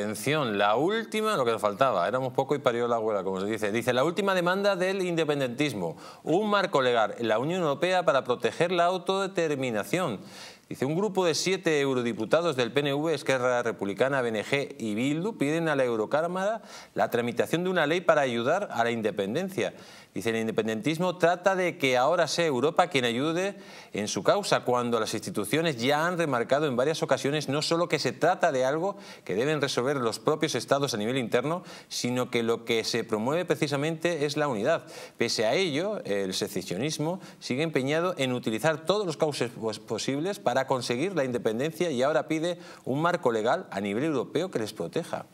Atención, la última, lo que nos faltaba, éramos poco y parió la abuela, como se dice. Dice, la última demanda del independentismo, un marco legal en la Unión Europea para proteger la autodeterminación. Dice, un grupo de siete eurodiputados del PNV, Esquerra Republicana, BNG y Bildu piden a la Eurocámara la tramitación de una ley para ayudar a la independencia. Dice, el independentismo trata de que ahora sea Europa quien ayude en su causa, cuando las instituciones ya han remarcado en varias ocasiones no solo que se trata de algo que deben resolver, los propios estados a nivel interno, sino que lo que se promueve precisamente es la unidad. Pese a ello, el secesionismo sigue empeñado en utilizar todos los cauces posibles para conseguir la independencia y ahora pide un marco legal a nivel europeo que les proteja.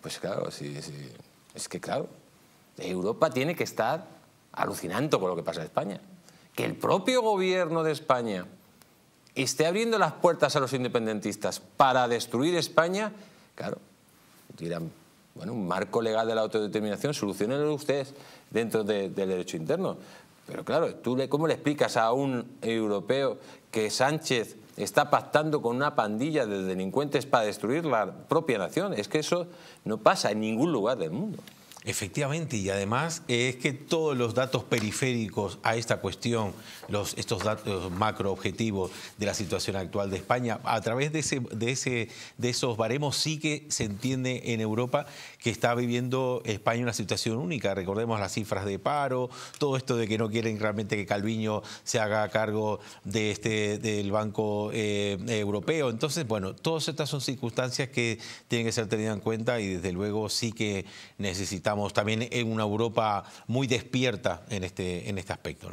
Pues claro, sí, es que claro, Europa tiene que estar alucinando con lo que pasa en España. Que el propio gobierno de España esté abriendo las puertas a los independentistas para destruir España Claro, dirán, bueno, un marco legal de la autodeterminación, solucionenlo ustedes dentro del derecho interno. Pero claro, ¿tú le, ¿cómo le explicas a un europeo que Sánchez está pactando con una pandilla de delincuentes para destruir la propia nación? Es que eso no pasa en ningún lugar del mundo. Efectivamente, y además es que todos los datos periféricos a esta cuestión, los, estos datos macro objetivos de la situación actual de España, a través de, ese, de, ese, de esos baremos sí que se entiende en Europa que está viviendo España una situación única. Recordemos las cifras de paro, todo esto de que no quieren realmente que Calviño se haga cargo de este, del Banco eh, Europeo. Entonces, bueno, todas estas son circunstancias que tienen que ser tenidas en cuenta y desde luego sí que necesitamos estamos también en una Europa muy despierta en este, en este aspecto.